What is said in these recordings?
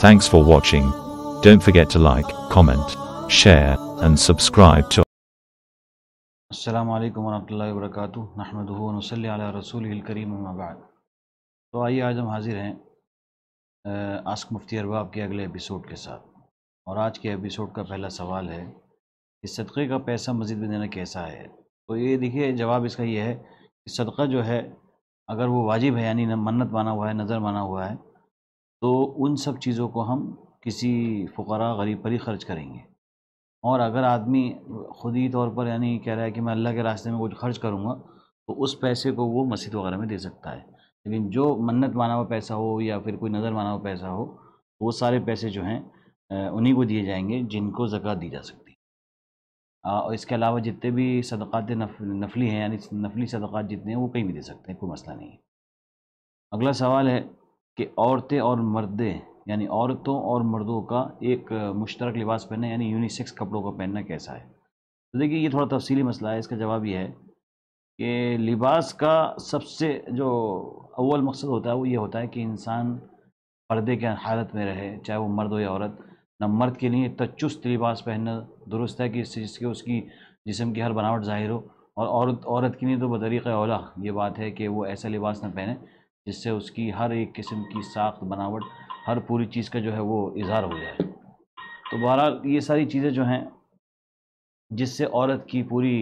Thanks for watching. Don't forget to like, comment, share, and subscribe to अल्लाम वरहमल work नहमद रसूल करीम बाद तो आइए आज हम हाजिर हैं आस्क मुफ्ती अरबाब के अगले एपिसोड के साथ और आज के एपिसोड का पहला सवाल है कि सदक़े का पैसा मस्जिद में देना कैसा है तो ये देखिए जवाब इसका ये है कि सदका जो है अगर वो वाजिब है यानी मन्नत माना हुआ है नज़र माना हुआ है तो उन सब चीज़ों को हम किसी फ़करा गरीब पर ही ख़र्च करेंगे और अगर आदमी खुद ही तौर पर यानी कह रहा है कि मैं अल्लाह के रास्ते में कुछ खर्च करूँगा तो उस पैसे को वो मस्जिद वगैरह में दे सकता है लेकिन जो मन्नत माना हुआ पैसा हो या फिर कोई नज़र माना हुआ पैसा हो वो सारे पैसे जो हैं उन्हीं को दिए जाएंगे जिनको ज़क़़त दी जा सकती है और इसके अलावा जितने भी सदक़ात नफली हैं यानी नफली सदक़ात जितने हैं वो कहीं भी दे सकते हैं कोई मसला नहीं है अगला सवाल है कि औरतें और मर्दें यानी औरतों और मर्दों का एक मुश्तरक लिबास पहनना यानी यूनिसेक्स कपड़ों का पहनना कैसा है तो देखिए ये थोड़ा तफसीली मसला है इसका जवाब यह है कि लिबास का सबसे जो अव्वल मकसद होता है वो ये होता है कि इंसान पर्दे के हालत में रहे चाहे वो मर्द हो या औरत ना मर्द के लिए तचुस्त चुस्त लिबास पहनना दुरुस्त है कि इससे जिसके उसकी जिसम की हर बनावट ज़ाहिर हो और औरत औरत के लिए तो बतरीक़ अला ये बात है कि वो ऐसा लिबास ना पहने जिससे उसकी हर एक किस्म की साख्त बनावट हर पूरी चीज़ का जो है वो इजहार हो जाए तो बहरहाल ये सारी चीज़ें जो हैं जिससे औरत की पूरी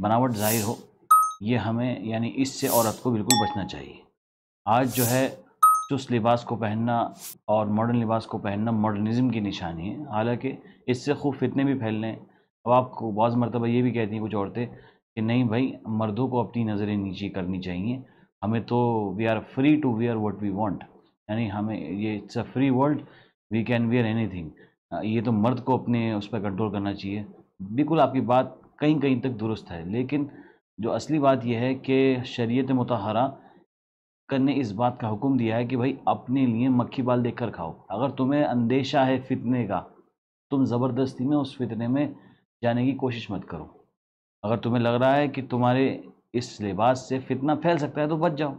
बनावट जाहिर हो ये हमें यानी इससे औरत को बिल्कुल बचना चाहिए आज जो है चुस्त लिबास को पहनना और मॉडर्न लिबास को पहनना मॉडर्निज़म की निशानी है हालांकि इससे खूब फितने भी फैल रहे अब आपको बाज़ मरतबा ये भी कहती हैं कुछ औरतें कि नहीं भाई मर्दों को अपनी नज़रें नीचे करनी चाहिए हमें तो we are free to wear what we want यानी हमें ये it's a free world we can wear anything ये तो मर्द को अपने उस पर कंट्रोल करना चाहिए बिल्कुल आपकी बात कहीं कहीं तक दुरुस्त है लेकिन जो असली बात यह है कि शरीयत मतहरा ने इस बात का हुक्म दिया है कि भाई अपने लिए मक्खी बाल देख कर खाओ अगर तुम्हें अंदेशा है फितने का तुम ज़बरदस्ती में उस फितने में जाने की कोशिश मत करो अगर तुम्हें लग रहा है कि तुम्हारे इस लिबास से फितना फैल सकता है तो बच जाओ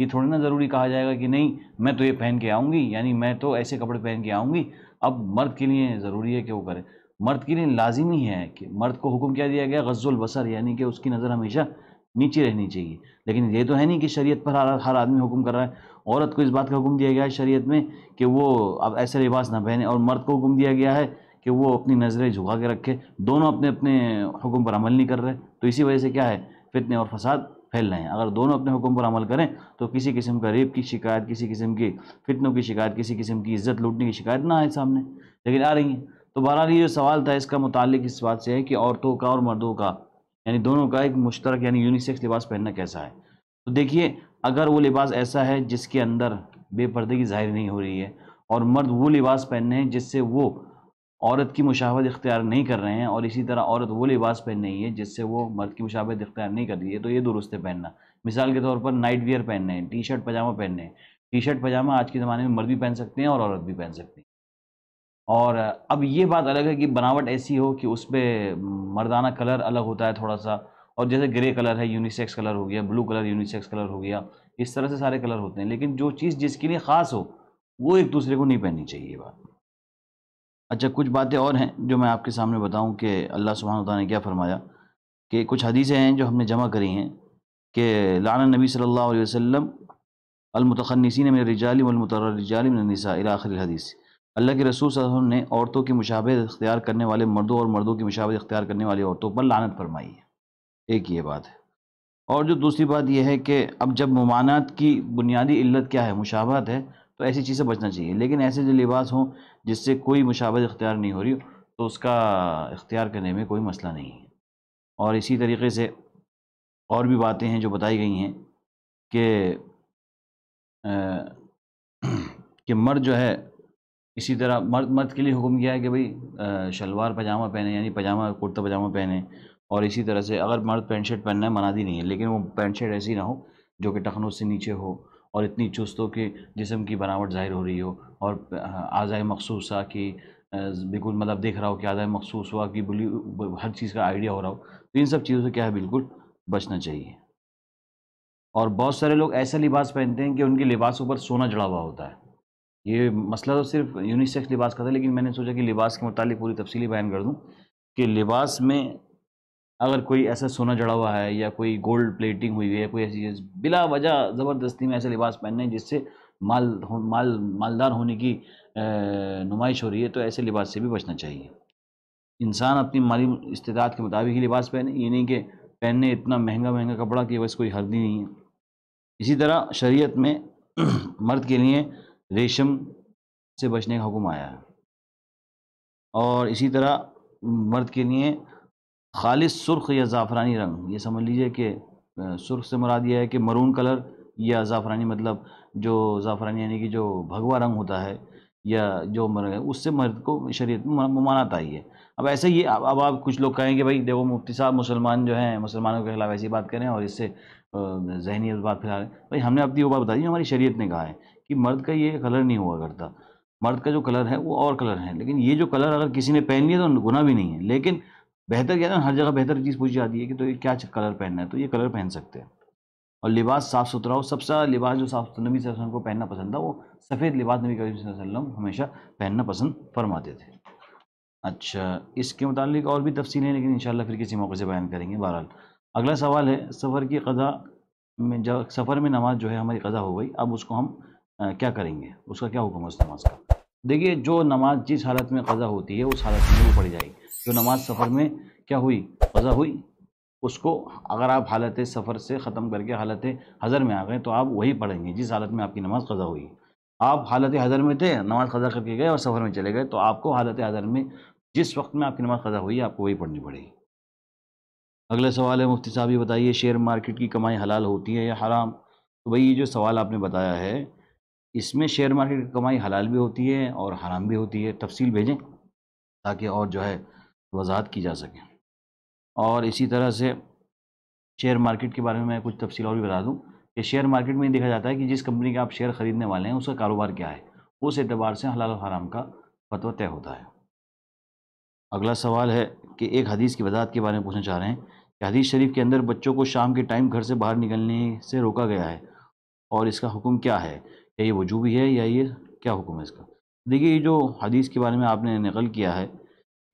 ये थोड़ी ना ज़रूरी कहा जाएगा कि नहीं मैं तो ये पहन के आऊँगी यानी मैं तो ऐसे कपड़े पहन के आऊँगी अब मर्द के लिए ज़रूरी है कि वो करे मर्द के लिए लाजिमी है कि मर्द को हुक्म क्या दिया गया गज़ुल बसर यानी कि उसकी नज़र हमेशा नीचे रहनी चाहिए लेकिन ये तो है नहीं कि शरीयत पर हर हर आदमी हुक्म कर रहा है औरत को इस बात का हुक्म दिया गया है शरीयत में कि वो अब ऐसे लिबास ना पहने और मर्द को हुक्म दिया गया है कि वो अपनी नज़रें झुका के रखे दोनों अपने अपने हुक्म पर अमल नहीं कर रहे तो इसी वजह से क्या है फितने और फसाद फैल रहे हैं अगर दोनों अपने हुक्म पर अमल करें तो किसी किस्म का रेप की शिकायत किसी किस्म की फितनों की शिकायत किसी किस्म की इज्जत लूटने की शिकायत ना आए सामने लेकिन आ रही हैं तो बहरहाल ये जो सवाल था इसका मुतालिक इस बात से है कि औरतों का और मर्दों का यानी दोनों का एक मुश्तरक यानी यूनिसेक्स लिबास पहनना कैसा है तो देखिए अगर वो लिबास ऐसा है जिसके अंदर बेपर्दगी जाहिर नहीं हो रही है और मर्द वो लिबास पहनने हैं जिससे वो औरत की मुशावत इख्तियार नहीं कर रहे हैं और इसी तरह औरत वो लिबास पहन रही है जिससे वो मर्द की मुशावत इख्तियार नहीं कर रही है तो ये दुरुस्त है पहनना मिसाल के तौर पर नाइट वियर पहनने हैं टी शर्ट पजामा पहनने हैं टी शर्ट पजामा आज के ज़माने में मर्द भी पहन सकते हैं और औरत भी पहन सकती हैं और अब ये बात अलग है कि बनावट ऐसी हो कि उस पर मर्दाना कलर अलग होता है थोड़ा सा और जैसे ग्रे कलर है यूनिसेक्स कलर हो गया ब्लू कलर यूनिसेक्स कलर हो गया इस तरह से सारे कलर होते हैं लेकिन जो चीज़ जिसके लिए ख़ास हो वो एक दूसरे को नहीं पहननी चाहिए बात अच्छा कुछ बातें और हैं जो मैं आपके सामने बताऊं कि अल्लाह सुबहान तौर ने क्या फ़रमाया कि कुछ हदीसें हैं जो हमने जमा करी हैं कि लाना नबी सल्लल्लाहु अलैहि वसल्लम अलमतखनसिन मिन रिजाल आखिर हदीस अल्लाह के रसूल वसल्लम ने औरतों की मुशाबत इख्तियार करने वाले मर्दों और मर्दों की मुशावत इख्तियार करने वाली औरतों पर लानत फरमाई है एक ये बात है और जो दूसरी बात यह है कि अब जब ममानात की बुनियादी इल्लत क्या है मुशावत है तो ऐसी चीज़ से बचना चाहिए लेकिन ऐसे जो लिबास हों जिससे कोई मुशावत इख्तियार नहीं हो रही तो उसका इख्तियार करने में कोई मसला नहीं है और इसी तरीके से और भी बातें हैं जो बताई गई हैं कि कि मर्द जो है इसी तरह मर्द मर्द के लिए हुक्म किया है कि भाई शलवार पजामा पहने यानी पजामा कुर्ता पजामा पहने और इसी तरह से अगर मर्द पैंट शर्ट पहनना है दी नहीं है लेकिन वो पैंट शर्ट ऐसी ना हो जो कि टखनों से नीचे हो और इतनी चुस्त हो कि जिसम की बनावट ज़ाहिर हो रही हो और आज़ाए आ कि बिल्कुल मतलब देख रहा हो कि आज़ाए मखसूस हुआ कि बुली हर चीज़ का आइडिया हो रहा हो तो इन सब चीज़ों से क्या है बिल्कुल बचना चाहिए और बहुत सारे लोग ऐसा लिबास पहनते हैं कि उनके लिबास ऊपर सोना जड़ा हुआ होता है ये मसला तो सिर्फ यूनिसेक्स लिबास का था लेकिन मैंने सोचा कि लिबास के मुतालिक पूरी तफसीली बयान कर दूँ कि लिबास में अगर कोई ऐसा सोना जड़ा हुआ है या कोई गोल्ड प्लेटिंग हुई है कोई ऐसी चीज़ बिला वजह ज़बरदस्ती में ऐसे लिबास पहनने जिससे माल माल मालदार होने की नुमाइश हो रही है तो ऐसे लिबास से भी बचना चाहिए इंसान अपनी माली इस्तात के मुताबिक ही लिबास पहने ये नहीं कि पहनने इतना महंगा महंगा कपड़ा कि बस कोई हर्दी नहीं है इसी तरह शरीयत में मर्द के लिए रेशम से बचने का हुक्म आया है और इसी तरह मर्द के लिए खालिश सुर्ख या ज़ाफ़रानी रंग ये समझ लीजिए कि सुर्ख से मुराद यह है कि मरून कलर या ज़ाफ़रानी मतलब जो ज़ाफ़रानी यानी कि जो भगवा रंग होता है या जो मर्द है उससे मर्द को शरीय ममानत आई है अब ऐसे ही अब अब आप कुछ लोग कहेंगे भाई देखो मुफ्ती साहब मुसलमान जो हैं मुसलमानों के खिलाफ ऐसी बात करें और इससे जहनी बात फैला भाई हमने अपनी वो बात बता दी हमारी शरीयत ने कहा है कि मर्द का ये कलर नहीं हुआ करता मर्द का जो कलर है वो और कलर है लेकिन ये जो कलर अगर किसी ने पहन लिया तो गुना भी नहीं है लेकिन बेहतर क्या ना हर जगह बेहतर चीज़ पूछी जाती है कि तो ये क्या कलर पहनना है तो ये कलर पहन सकते हैं और लिबास साफ़ सुथरा हो सबसे ज़्यादा लिबास जो साफ नबी वसल्लम को पहनना पसंद था वो सफ़ेद लिबास नबी करीम वसल्लम हमेशा पहनना पसंद फरमाते थे अच्छा इसके मुतालिक और भी तफसील है लेकिन इन फिर किसी मौके से बयान करेंगे बहरहाल अगला सवाल है सफ़र की कज़ा में जब सफ़र में नमाज़ जो है हमारी कज़ा हो गई अब उसको हम आ, क्या करेंगे उसका क्या हुक्म है उस नमाज़ का देखिए जो नमाज़ जिस हालत में कज़ा होती है उस हालत में वो पढ़ी जाएगी जो नमाज सफ़र में क्या हुई वजह हुई उसको अगर आप हालत सफ़र से ख़त्म करके हालत हज़र में आ गए तो आप वही पढ़ेंगे जिस हालत में आपकी नमाज़ क़ज़ा हुई आप हालत हज़र में थे नमाज़ क़ज़ा करके गए और सफ़र में चले गए तो आपको हालत हज़र में जिस वक्त में आपकी नमाज़ क़ज़ा हुई आपको वही पढ़नी पड़ेगी अगला सवाल है मुफ्ती साहब ये बताइए शेयर मार्केट की कमाई हलाल होती है या हराम तो भाई ये जो सवाल आपने बताया है इसमें शेयर मार्केट की कमाई हलाल भी होती है और हराम भी होती है तफसील भेजें ताकि और जो है वजाहत की जा सके और इसी तरह से शेयर मार्केट के बारे में मैं कुछ तफसील और भी बता दूं कि शेयर मार्केट में देखा जाता है कि जिस कंपनी का आप शेयर ख़रीदने वाले हैं उसका कारोबार क्या है उस एतबार से हलाल हराम का फतवा तय होता है अगला सवाल है कि एक हदीस की वजाहत के बारे में पूछना चाह रहे हैं कि हदीस शरीफ के अंदर बच्चों को शाम के टाइम घर से बाहर निकलने से रोका गया है और इसका हुक्म क्या है या ये वजूबी है या ये क्या हुक्म है इसका देखिए जो हदीस के बारे में आपने नकल किया है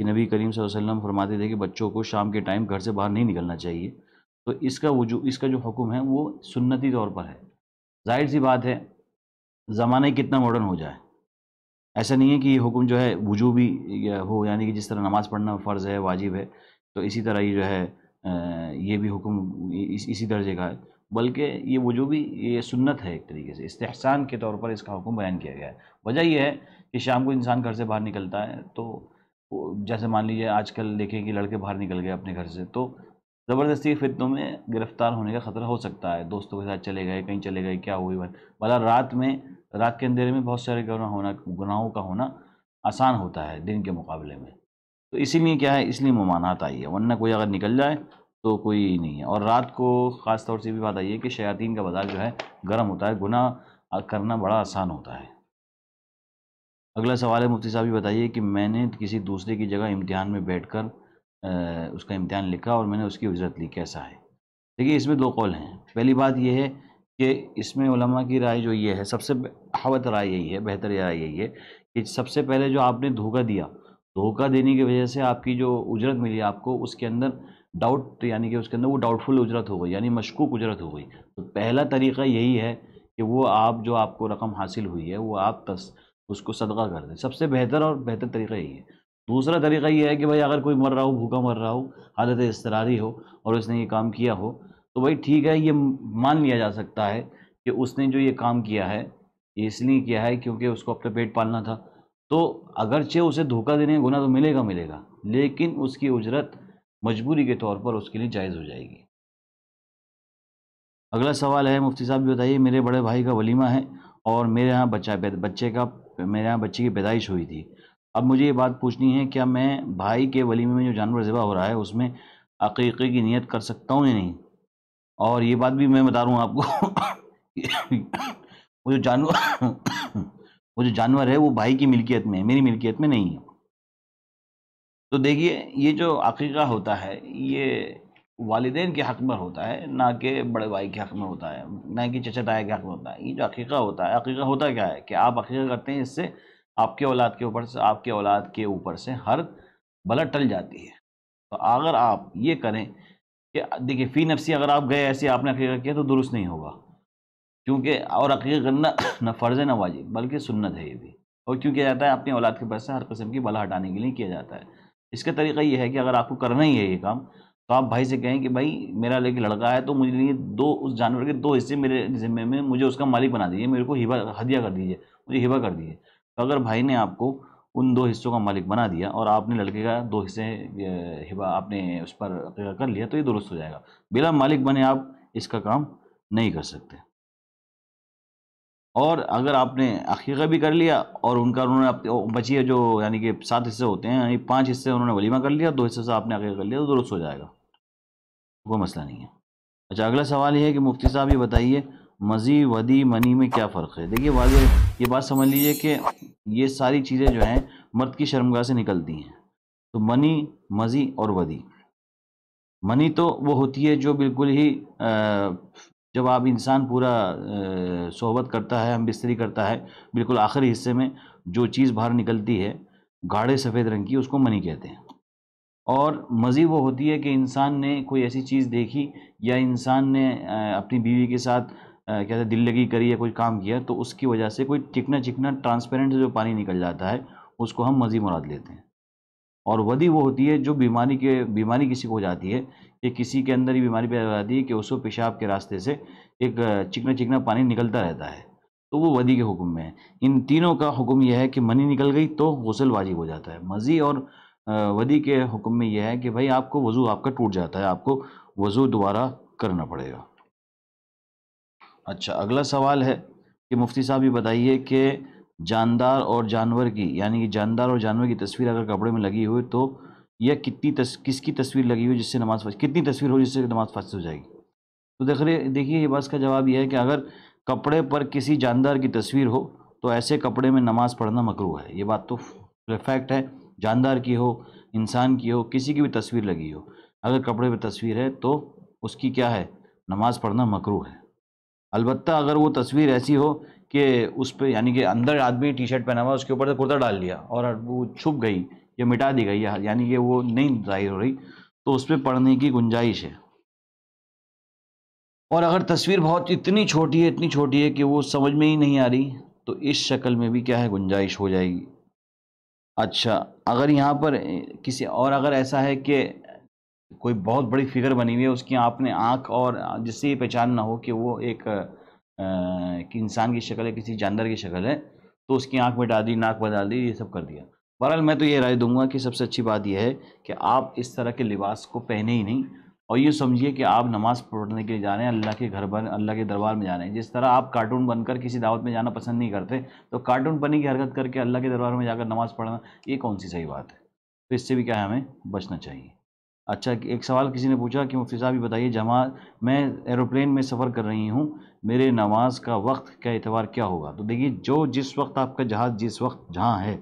कि नबी करीम वसल्लम फरमाते थे कि बच्चों को शाम के टाइम घर से बाहर नहीं निकलना चाहिए तो इसका वजू इसका जो हुक्म है वो सुन्नती तौर पर है जाहिर सी बात है ज़माना ही कितना मॉडर्न हो जाए ऐसा नहीं है कि ये हुक्म जो है वजू भी हो यानी कि जिस तरह नमाज़ पढ़ना फ़र्ज़ है वाजिब है तो इसी तरह ये जो है ये भी हुक्म इस, इसी दर्जे का है बल्कि ये वजू भी ये सुन्नत है एक तरीके से इस्तेहसान के तौर पर इसका हुक्म बयान किया गया है वजह यह है कि शाम को इंसान घर से बाहर निकलता है तो जैसे मान लीजिए आजकल देखें कि लड़के बाहर निकल गए अपने घर से तो ज़बरदस्ती फितों में गिरफ्तार होने का खतरा हो सकता है दोस्तों के साथ चले गए कहीं चले गए क्या हुई भला रात में रात के अंधेरे में बहुत सारे गुना होना गुनाहों का होना आसान होता है दिन के मुकाबले में तो इसीलिए क्या है इसलिए ममानात आई है वरना कोई अगर निकल जाए तो कोई नहीं है और रात को ख़ास तौर से भी बात आई है कि शयातीन का बाज़ार जो है गर्म होता है गुनाह करना बड़ा आसान होता है अगला सवाल है मुफ्ती साहब ये बताइए कि मैंने किसी दूसरे की जगह इम्तिहान में बैठ कर उसका इम्तिहान लिखा और मैंने उसकी उजरत ली कैसा है देखिए इसमें दो कौल हैं पहली बात यह है कि इसमें उलमा की राय जो ये है सबसे हवत राय यही है बेहतर राय यही है कि सबसे पहले जो आपने धोखा दिया धोखा देने की वजह से आपकी जो उजरत मिली आपको उसके अंदर डाउट यानी कि उसके अंदर वो डाउटफुल उजरत हो गई यानी मशकूक उजरत हो गई तो पहला तरीका यही है कि वो आप जो आपको रकम हासिल हुई है वो आप तस उसको सदका कर दें सबसे बेहतर और बेहतर तरीका यही है दूसरा तरीका ये है कि भाई अगर कोई मर रहा हो भूखा मर रहा हो हालत इसरारी हो और उसने ये काम किया हो तो भाई ठीक है ये मान लिया जा सकता है कि उसने जो ये काम किया है ये इसलिए किया है क्योंकि उसको अपना पेट पालना था तो अगरचे उसे धोखा देने का गुना तो मिलेगा मिलेगा लेकिन उसकी उजरत मजबूरी के तौर पर उसके लिए जायज़ हो जाएगी अगला सवाल है मुफ्ती साहब भी बताइए मेरे बड़े भाई का वलीमा है और मेरे यहाँ बच्चा बच्चे का मेरे यहाँ बच्ची की पैदाइश हुई थी अब मुझे ये बात पूछनी है क्या मैं भाई के वलीमे में जो जानवर ज़िबा हो रहा है उसमें अकीक़े की नीयत कर सकता हूँ या नहीं और ये बात भी मैं बता रहा हूँ आपको वो जो जानवर वो जो जानवर है वो भाई की मिल्कियत में है मेरी मिल्कियत में नहीं है तो देखिए ये जो अकीक़ा होता है ये वालदेन के हक में होता है ना कि बड़े भाई के हक में होता है ना कि चचा ताया के हक में होता है ये जो अकीका होता है अकीका होता क्या है कि आप अकीका करते हैं इससे आपके औलाद के ऊपर से आपके औलाद के ऊपर से हर बला टल जाती है तो अगर आप ये करें कि देखिए फ़ी नफसी अगर आप गए ऐसे आपने अकीका किया तो दुरुस्त नहीं होगा क्योंकि और अकीका करना न फ़र्ज़ है ना वाजिब बल्कि सुन्नत है ये भी और क्यों किया जाता है अपने औलाद के ऊपर से हर किस्म की बला हटाने के लिए किया जाता है इसका तरीका ये है कि अगर आपको करना ही है ये काम तो आप भाई से कहें कि भाई मेरा लेके लड़का है तो मुझे लिए दो उस जानवर के दो हिस्से मेरे जिम्मे में मुझे उसका मालिक बना दीजिए मेरे को हिबा हदिया कर दीजिए मुझे हिबा कर दीजिए तो अगर भाई ने आपको उन दो हिस्सों का मालिक बना दिया और आपने लड़के का दो हिस्से हिबा आपने उस पर कर लिया तो ये दुरुस्त हो जाएगा बिना मालिक बने आप इसका काम नहीं कर सकते और अगर आपने अकीका भी कर लिया और उनका उन्होंने बची है जो यानी कि सात हिस्से होते हैं यानी पांच हिस्से उन्होंने वलीमा कर लिया दो हिस्से से आपने अकीका कर लिया तो दुरुस्त हो जाएगा कोई मसला नहीं है अच्छा अगला सवाल यह है कि मुफ्ती साहब ये बताइए मज़ी वदी मनी में क्या फ़र्क है देखिए वाज ये बात समझ लीजिए कि ये सारी चीज़ें जो हैं मर्द की शर्मगा से निकलती हैं तो मनी मज़ी और वदी मनी तो वो होती है जो बिल्कुल ही जब आप इंसान पूरा सोहबत करता है हम बिस्तरी करता है बिल्कुल आखिरी हिस्से में जो चीज़ बाहर निकलती है गाढ़े सफ़ेद रंग की उसको मनी कहते हैं और मज़ी वो होती है कि इंसान ने कोई ऐसी चीज़ देखी या इंसान ने अपनी बीवी के साथ क्या था दिल लगी करी या कोई काम किया तो उसकी वजह से कोई चिकना चिकना ट्रांसपेरेंट जो पानी निकल जाता है उसको हम मज़ी मुराद लेते हैं और वदी वो होती है जो बीमारी के बीमारी किसी को हो जाती है कि किसी के अंदर ही बीमारी पैदा हो जाती है कि उसको पेशाब के रास्ते से एक चिकना चिकना पानी निकलता रहता है तो वो वदी के हुक्म में है इन तीनों का हुक्म यह है कि मनी निकल गई तो गसल वाजिब हो जाता है मज़ी और वदी के हुक्म में यह है कि भाई आपको वज़ू आपका टूट जाता है आपको वज़ू दोबारा करना पड़ेगा अच्छा अगला सवाल है कि मुफ्ती साहब ये बताइए कि जानदार और जानवर की यानी कि जानदार और जानवर की तस्वीर अगर कपड़े में लगी हुई तो यह कितनी तस, किसकी तस्वीर लगी हुई जिससे नमाज़ फर्ज कितनी तस्वीर हो जिससे नमाज़ फर्ज हो जाएगी तो देख रहे देखिए ये बात का जवाब यह है कि अगर कपड़े पर किसी जानदार की तस्वीर हो तो ऐसे कपड़े में नमाज़ पढ़ना मकरू है ये बात तो फैक्ट है जानदार की हो इंसान की हो किसी की भी तस्वीर लगी हो अगर कपड़े पर तस्वीर है तो उसकी क्या है नमाज़ पढ़ना मकरू है अलबत् अगर वो तस्वीर ऐसी हो कि उस पर यानी कि अंदर आदमी टी शर्ट पहना हुआ उसके ऊपर से कुर्ता डाल लिया और वो छुप गई या मिटा दी गई यानी कि वो नहीं जाहिर हो रही तो उस पर पढ़ने की गुंजाइश है और अगर तस्वीर बहुत इतनी छोटी है इतनी छोटी है कि वो समझ में ही नहीं आ रही तो इस शक्ल में भी क्या है गुंजाइश हो जाएगी अच्छा अगर यहाँ पर किसी और अगर ऐसा है कि कोई बहुत बड़ी फिगर बनी हुई है उसकी आपने आँख और जिससे ये पहचान ना हो कि वो एक इंसान की शक्ल है किसी जानवर की शक्ल है तो उसकी आँख में डाल दी नाक में डाल दी ये सब कर दिया बहरहाल मैं तो ये राय दूंगा कि सबसे अच्छी बात यह है कि आप इस तरह के लिबास को पहने ही नहीं और ये समझिए कि आप नमाज पढ़ने के लिए जा रहे हैं अल्लाह के घर पर अल्लाह के दरबार में जा रहे हैं जिस तरह आप कार्टून बनकर किसी दावत में जाना पसंद नहीं करते तो कार्टून बनी की हरकत करके अल्लाह के दरबार में जाकर नमाज़ पढ़ना ये कौन सी सही बात है तो इससे भी क्या है हमें बचना चाहिए अच्छा एक सवाल किसी ने पूछा कि मुफ्ती साहब बताइए जमा मैं एरोप्लेन में सफ़र कर रही हूँ मेरे नमाज का वक्त का एतबार क्या होगा तो देखिए जो जिस वक्त आपका जहाज़ जिस वक्त जहाँ है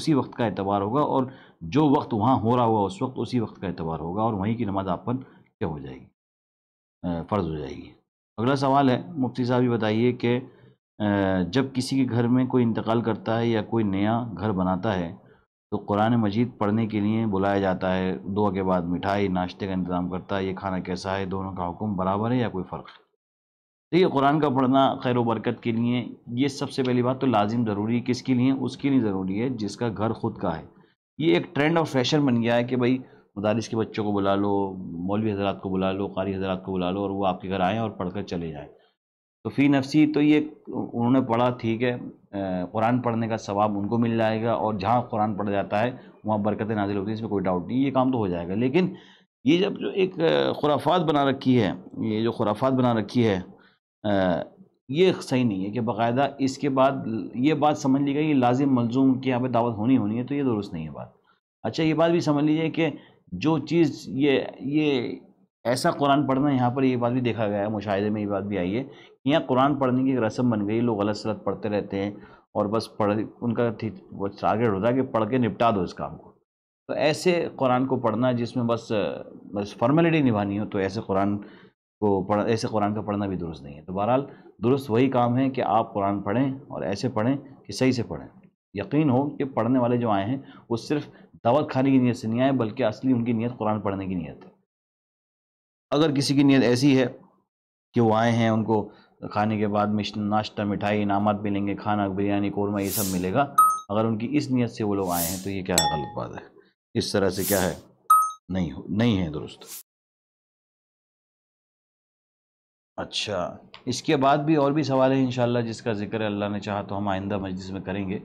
उसी वक्त का एतबार होगा और जो वक्त वहाँ हो रहा होगा उस वक्त उसी वक्त का एतबार होगा और वहीं की नमाज़ आप पर क्या हो जाएगी फ़र्ज हो जाएगी अगला सवाल है मुफ्ती साहब ये बताइए कि जब किसी के घर में कोई इंतकाल करता है या कोई नया घर बनाता है तो कुरान मजीद पढ़ने के लिए बुलाया जाता है दुआ के बाद मिठाई नाश्ते का इंतज़ाम करता है ये खाना कैसा है दोनों का हुक्म बराबर है या कोई फ़र्क है देखिए कुरान का पढ़ना खैर बरकत के लिए ये सबसे पहली बात तो लाजिम ज़रूरी है किसके लिए उसके लिए ज़रूरी है जिसका घर ख़ुद का है ये एक ट्रेंड और फैशन बन गया है कि भाई मदारस के बच्चों को बुला लो मौलवी हजरात को बुला लो कारी हजरात को बुला लो और वो आपके घर आएँ और पढ़ कर चले जाएँ तो फ़ी नफसी तो ये उन्होंने पढ़ा ठीक है कुरान पढ़ने का सवाब उनको मिल जाएगा और जहाँ कुरान पढ़ जाता है वहाँ बरकत नाजिल होती है इसमें कोई डाउट नहीं ये काम तो हो जाएगा लेकिन ये जब जो एक खुराफात बना रखी है ये जो खुराफात बना रखी है ये सही नहीं है कि बाकायदा इसके बाद ये बात समझ ली गई लाजिम मलजूम के यहाँ पर दावत होनी होनी है तो ये दुरुस्त नहीं है बात अच्छा ये बात भी समझ लीजिए कि जो चीज़ ये ये ऐसा कुरान पढ़ना यहाँ पर ये बात भी देखा गया है मुशाहे में ये बात भी आई है कि यहाँ कुरान पढ़ने की एक रस्म बन गई लोग गलत सलत पढ़ते रहते हैं और बस पढ़ उनका ठीक वो टारगेट होता है कि पढ़ के निपटा दो इस काम को तो ऐसे कुरान को पढ़ना जिसमें बस बस फॉर्मेलिटी निभानी हो तो ऐसे कुरान को पढ़ ऐसे कुरान का पढ़ना भी दुरुस्त नहीं है तो बहरहाल दुरुस्त वही काम है कि आप कुरान पढ़ें और ऐसे पढ़ें कि सही से पढ़ें यकीन हो कि पढ़ने वाले जो आए हैं वो सिर्फ़ दावत खाने की नीयत से नहीं आए बल्कि असली उनकी नीयत कुरान पढ़ने की नीयत है अगर किसी की नीयत ऐसी है कि वो आए हैं उनको खाने के बाद नाश्ता मिठाई इनामत मिलेंगे खाना बिरयानी कौरमा ये सब मिलेगा अगर उनकी इस नीयत से वो लोग आए हैं तो ये क्या गलत बात है इस तरह से क्या है नहीं हो नहीं है दुरुस्त अच्छा इसके बाद भी और भी सवाल है इन जिसका ज़िक्र अल्लाह ने चाहा तो हम आइंदा मजलिस में करेंगे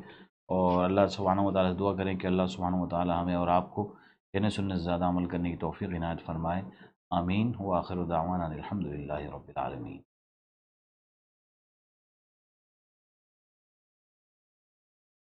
और अल्लाह सुबहान सुबहाना वाली दुआ करें कि अल्लाह सुबहाना वाली हमें और आपको कहने सुनने से ज़्यादा अमल करने की तोफ़ी इनायत फरमाए आमीन हुआ आखिर दावाना अलहमदिल्ला रबालमीन